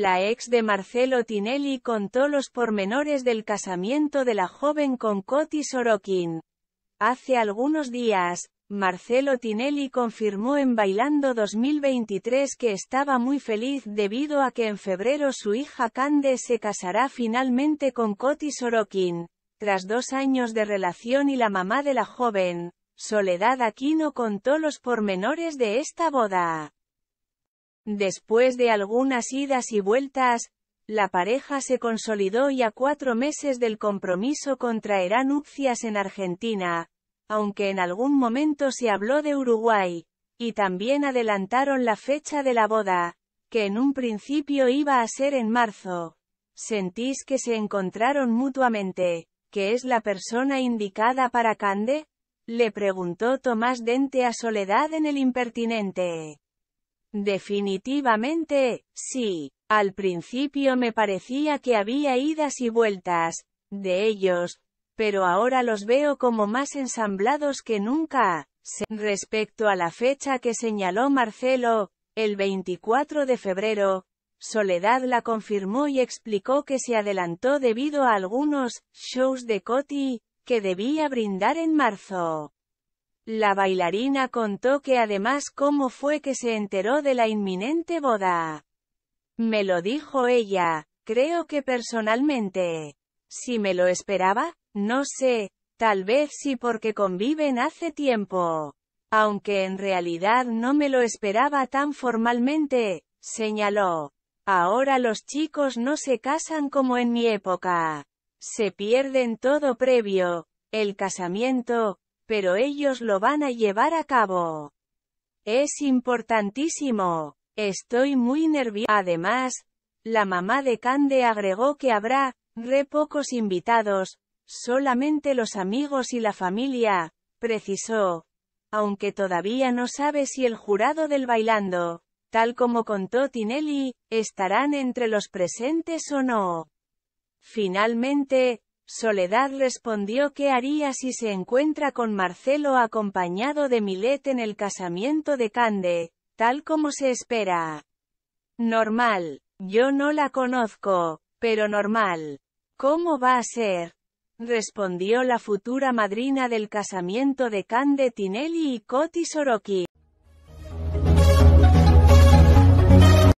La ex de Marcelo Tinelli contó los pormenores del casamiento de la joven con Coti Sorokin. Hace algunos días, Marcelo Tinelli confirmó en Bailando 2023 que estaba muy feliz debido a que en febrero su hija Cande se casará finalmente con Coti Sorokin. Tras dos años de relación y la mamá de la joven, Soledad Aquino contó los pormenores de esta boda. Después de algunas idas y vueltas, la pareja se consolidó y a cuatro meses del compromiso contraerá nupcias en Argentina, aunque en algún momento se habló de Uruguay, y también adelantaron la fecha de la boda, que en un principio iba a ser en marzo. ¿Sentís que se encontraron mutuamente, que es la persona indicada para Cande? Le preguntó Tomás Dente a Soledad en el impertinente. Definitivamente, sí. Al principio me parecía que había idas y vueltas, de ellos, pero ahora los veo como más ensamblados que nunca. Respecto a la fecha que señaló Marcelo, el 24 de febrero, Soledad la confirmó y explicó que se adelantó debido a algunos shows de Coti, que debía brindar en marzo. La bailarina contó que además cómo fue que se enteró de la inminente boda. Me lo dijo ella, creo que personalmente. Si me lo esperaba, no sé, tal vez sí porque conviven hace tiempo. Aunque en realidad no me lo esperaba tan formalmente, señaló. Ahora los chicos no se casan como en mi época. Se pierden todo previo, el casamiento, pero ellos lo van a llevar a cabo. Es importantísimo. Estoy muy nerviosa. Además, la mamá de Cande agregó que habrá, re pocos invitados, solamente los amigos y la familia, precisó, aunque todavía no sabe si el jurado del bailando, tal como contó Tinelli, estarán entre los presentes o no. Finalmente, Soledad respondió qué haría si se encuentra con Marcelo acompañado de Milet en el casamiento de Cande, tal como se espera. Normal. Yo no la conozco, pero normal. ¿Cómo va a ser? Respondió la futura madrina del casamiento de Cande Tinelli y Coti Soroki.